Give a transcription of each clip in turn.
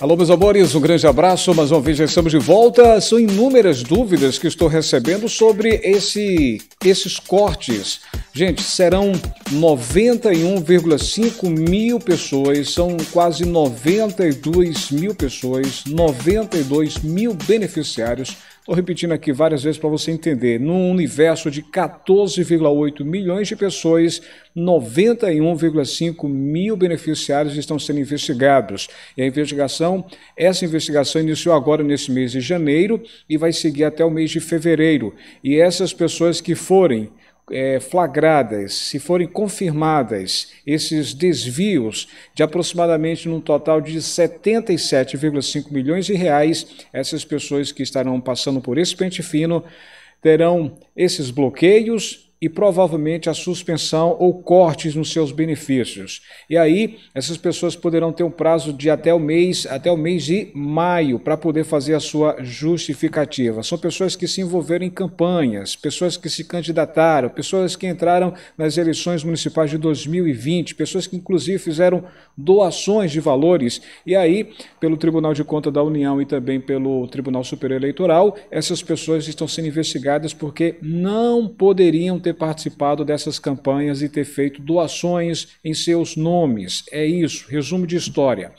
Alô, meus amores, um grande abraço. Mais uma vez já estamos de volta. São inúmeras dúvidas que estou recebendo sobre esse, esses cortes. Gente, serão 91,5 mil pessoas, são quase 92 mil pessoas, 92 mil beneficiários Estou repetindo aqui várias vezes para você entender. Num universo de 14,8 milhões de pessoas, 91,5 mil beneficiários estão sendo investigados. E a investigação, essa investigação iniciou agora nesse mês de janeiro e vai seguir até o mês de fevereiro. E essas pessoas que forem é, flagradas, se forem confirmadas esses desvios de aproximadamente num total de 77,5 milhões de reais, essas pessoas que estarão passando por esse pente fino terão esses bloqueios e provavelmente a suspensão ou cortes nos seus benefícios. E aí, essas pessoas poderão ter um prazo de até o mês, até o mês de maio para poder fazer a sua justificativa. São pessoas que se envolveram em campanhas, pessoas que se candidataram, pessoas que entraram nas eleições municipais de 2020, pessoas que inclusive fizeram doações de valores. E aí, pelo Tribunal de Conta da União e também pelo Tribunal Superior Eleitoral, essas pessoas estão sendo investigadas porque não poderiam ter ter participado dessas campanhas e ter feito doações em seus nomes. É isso, resumo de história.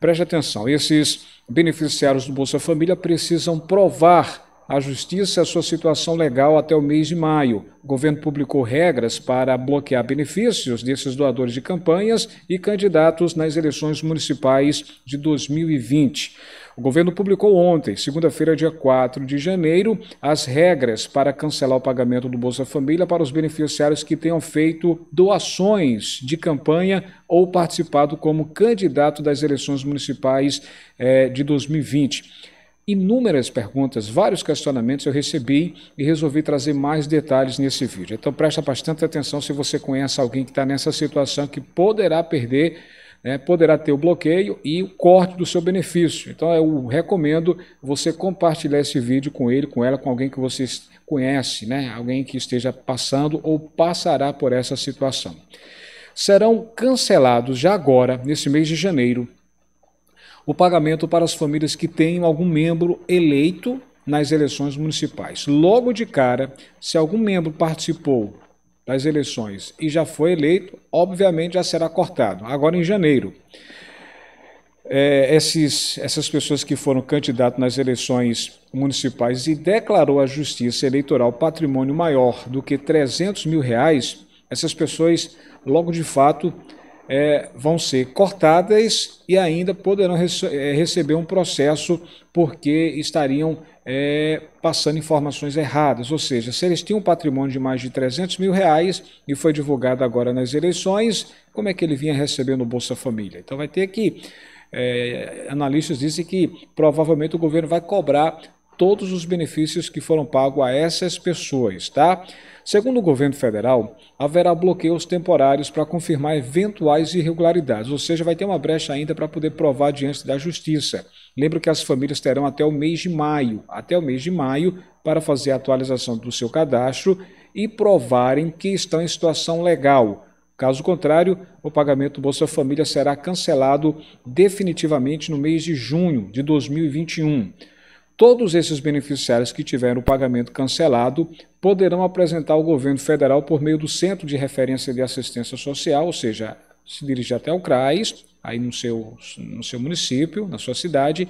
Preste atenção, esses beneficiários do Bolsa Família precisam provar à justiça a sua situação legal até o mês de maio. O governo publicou regras para bloquear benefícios desses doadores de campanhas e candidatos nas eleições municipais de 2020. O governo publicou ontem, segunda-feira, dia 4 de janeiro, as regras para cancelar o pagamento do Bolsa Família para os beneficiários que tenham feito doações de campanha ou participado como candidato das eleições municipais eh, de 2020 inúmeras perguntas, vários questionamentos eu recebi e resolvi trazer mais detalhes nesse vídeo. Então presta bastante atenção se você conhece alguém que está nessa situação que poderá perder né, poderá ter o bloqueio e o corte do seu benefício. Então eu recomendo você compartilhar esse vídeo com ele, com ela, com alguém que você conhece, né, alguém que esteja passando ou passará por essa situação. Serão cancelados já agora, nesse mês de janeiro, o pagamento para as famílias que tenham algum membro eleito nas eleições municipais. Logo de cara, se algum membro participou das eleições e já foi eleito, obviamente já será cortado. Agora em janeiro. É, esses, essas pessoas que foram candidatos nas eleições municipais e declarou à Justiça Eleitoral patrimônio maior do que 300 mil reais, essas pessoas logo de fato é, vão ser cortadas e ainda poderão rece é, receber um processo porque estariam é, passando informações erradas. Ou seja, se eles tinham um patrimônio de mais de 300 mil reais e foi divulgado agora nas eleições, como é que ele vinha recebendo Bolsa Família? Então vai ter que. É, analistas dizem que provavelmente o governo vai cobrar todos os benefícios que foram pagos a essas pessoas, tá? Segundo o governo federal, haverá bloqueios temporários para confirmar eventuais irregularidades, ou seja, vai ter uma brecha ainda para poder provar diante da justiça. Lembro que as famílias terão até o mês de maio, até o mês de maio, para fazer a atualização do seu cadastro e provarem que estão em situação legal. Caso contrário, o pagamento do Bolsa Família será cancelado definitivamente no mês de junho de 2021. Todos esses beneficiários que tiveram o pagamento cancelado poderão apresentar ao governo federal por meio do Centro de Referência de Assistência Social, ou seja, se dirigir até o CRAS, aí no seu, no seu município, na sua cidade,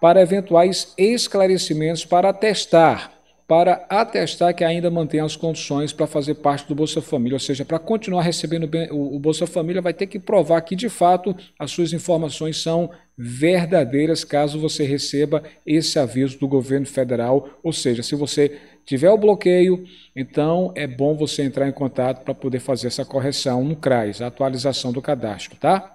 para eventuais esclarecimentos para atestar para atestar que ainda mantém as condições para fazer parte do Bolsa Família, ou seja, para continuar recebendo o Bolsa Família, vai ter que provar que de fato as suas informações são verdadeiras caso você receba esse aviso do governo federal, ou seja, se você tiver o bloqueio, então é bom você entrar em contato para poder fazer essa correção no CRAS, a atualização do cadastro, tá?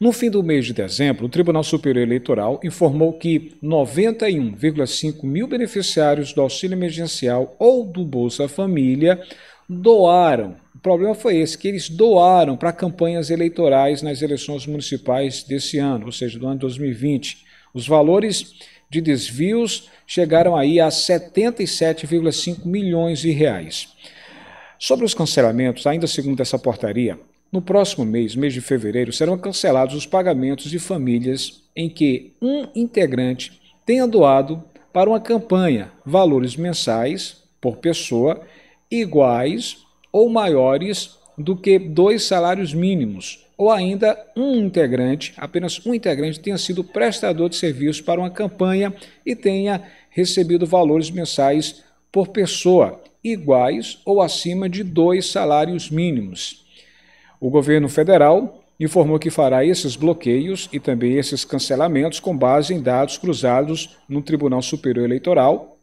No fim do mês de dezembro, o Tribunal Superior Eleitoral informou que 91,5 mil beneficiários do auxílio emergencial ou do Bolsa Família doaram. O problema foi esse, que eles doaram para campanhas eleitorais nas eleições municipais desse ano, ou seja, do ano 2020. Os valores de desvios chegaram aí a 77,5 milhões de reais. Sobre os cancelamentos, ainda segundo essa portaria, no próximo mês, mês de fevereiro, serão cancelados os pagamentos de famílias em que um integrante tenha doado para uma campanha valores mensais por pessoa iguais ou maiores do que dois salários mínimos, ou ainda um integrante, apenas um integrante, tenha sido prestador de serviço para uma campanha e tenha recebido valores mensais por pessoa iguais ou acima de dois salários mínimos. O governo federal informou que fará esses bloqueios e também esses cancelamentos com base em dados cruzados no Tribunal Superior Eleitoral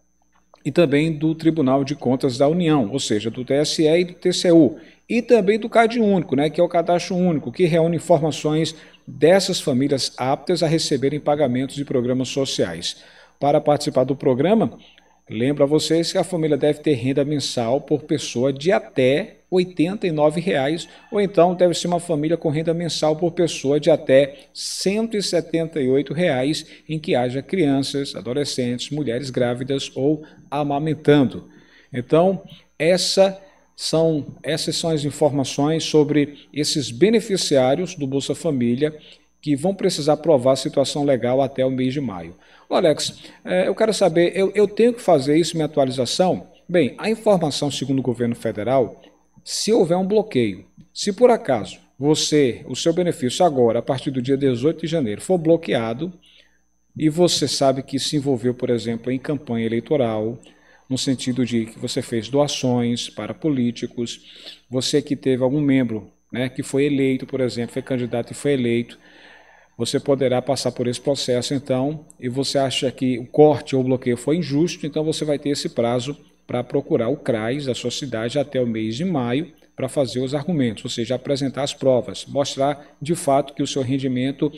e também do Tribunal de Contas da União, ou seja, do TSE e do TCU, e também do CAD Único, né, que é o cadastro único, que reúne informações dessas famílias aptas a receberem pagamentos de programas sociais. Para participar do programa, Lembro a vocês que a família deve ter renda mensal por pessoa de até R$ 89,00, ou então deve ser uma família com renda mensal por pessoa de até R$ 178,00, em que haja crianças, adolescentes, mulheres grávidas ou amamentando. Então, essa são, essas são as informações sobre esses beneficiários do Bolsa Família que vão precisar provar a situação legal até o mês de maio. Alex, é, eu quero saber, eu, eu tenho que fazer isso, minha atualização? Bem, a informação, segundo o governo federal, se houver um bloqueio, se por acaso você, o seu benefício agora, a partir do dia 18 de janeiro, for bloqueado, e você sabe que se envolveu, por exemplo, em campanha eleitoral, no sentido de que você fez doações para políticos, você que teve algum membro né, que foi eleito, por exemplo, foi candidato e foi eleito, você poderá passar por esse processo, então, e você acha que o corte ou o bloqueio foi injusto, então você vai ter esse prazo para procurar o CRAS da sua cidade até o mês de maio para fazer os argumentos, ou seja, apresentar as provas, mostrar de fato que o seu rendimento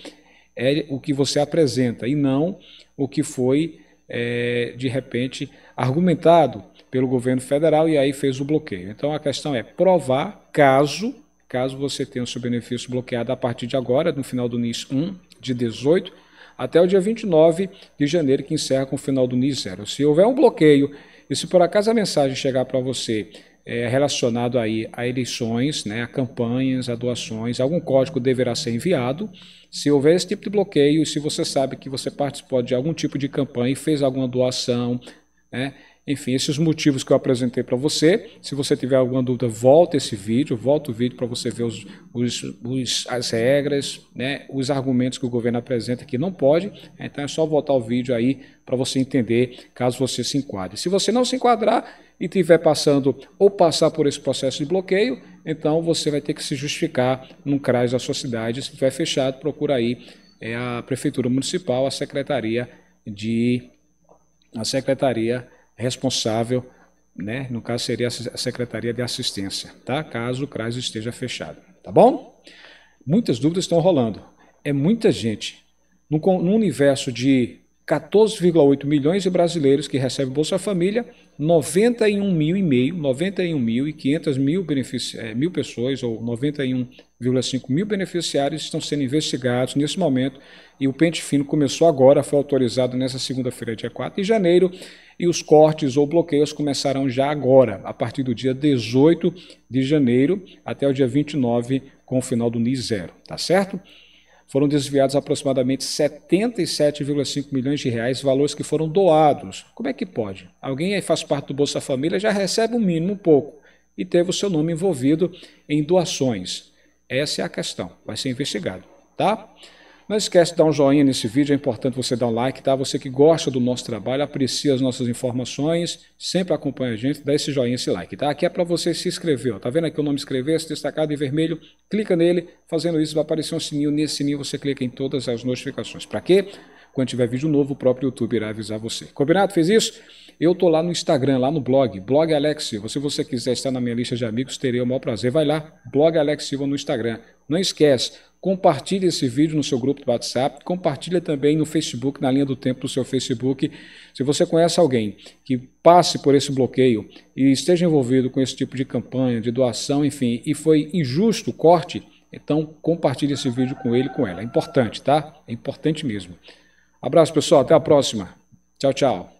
é o que você apresenta e não o que foi, é, de repente, argumentado pelo governo federal e aí fez o bloqueio. Então a questão é provar caso caso você tenha o seu benefício bloqueado a partir de agora, no final do NIS 1 de 18, até o dia 29 de janeiro, que encerra com o final do NIS 0. Se houver um bloqueio e se por acaso a mensagem chegar para você é, relacionado aí a eleições, né, a campanhas, a doações, algum código deverá ser enviado. Se houver esse tipo de bloqueio e se você sabe que você participou de algum tipo de campanha e fez alguma doação, né, enfim, esses motivos que eu apresentei para você. Se você tiver alguma dúvida, volta esse vídeo, volta o vídeo para você ver os, os, os, as regras, né, os argumentos que o governo apresenta que não pode. Então é só voltar o vídeo aí para você entender, caso você se enquadre. Se você não se enquadrar e tiver passando ou passar por esse processo de bloqueio, então você vai ter que se justificar num CRAS da sua cidade. Se tiver fechado, procura aí é, a Prefeitura Municipal, a Secretaria de... a Secretaria responsável, né? No caso seria a Secretaria de Assistência, tá? Caso o CRAS esteja fechado, tá bom? Muitas dúvidas estão rolando. É muita gente. no universo de 14,8 milhões de brasileiros que recebem Bolsa Família, 91 mil e meio, 91 mil e 500 mil, eh, mil pessoas, ou 91 1,5 mil beneficiários estão sendo investigados nesse momento e o pente fino começou agora, foi autorizado nessa segunda-feira, dia 4 de janeiro, e os cortes ou bloqueios começarão já agora, a partir do dia 18 de janeiro até o dia 29, com o final do NIS zero, tá certo? Foram desviados aproximadamente 77,5 milhões de reais, valores que foram doados. Como é que pode? Alguém aí faz parte do Bolsa Família já recebe o um mínimo, um pouco, e teve o seu nome envolvido em doações. Essa é a questão, vai ser investigado, tá? Não esquece de dar um joinha nesse vídeo, é importante você dar um like, tá? Você que gosta do nosso trabalho, aprecia as nossas informações, sempre acompanha a gente, dá esse joinha, esse like, tá? Aqui é para você se inscrever, ó. tá vendo aqui o nome inscrever-se destacado em vermelho? Clica nele, fazendo isso vai aparecer um sininho, nesse sininho você clica em todas as notificações. Para quê? Quando tiver vídeo novo, o próprio YouTube irá avisar você. Combinado? Fez isso? Eu tô lá no Instagram, lá no blog, blog Alex Silva. Se você quiser estar na minha lista de amigos, terei o maior prazer. Vai lá, blog Alex Silva no Instagram. Não esquece, compartilhe esse vídeo no seu grupo do WhatsApp, compartilha também no Facebook, na linha do tempo do seu Facebook. Se você conhece alguém que passe por esse bloqueio e esteja envolvido com esse tipo de campanha, de doação, enfim, e foi injusto o corte, então compartilhe esse vídeo com ele, com ela. É importante, tá? É importante mesmo. Abraço, pessoal. Até a próxima. Tchau, tchau.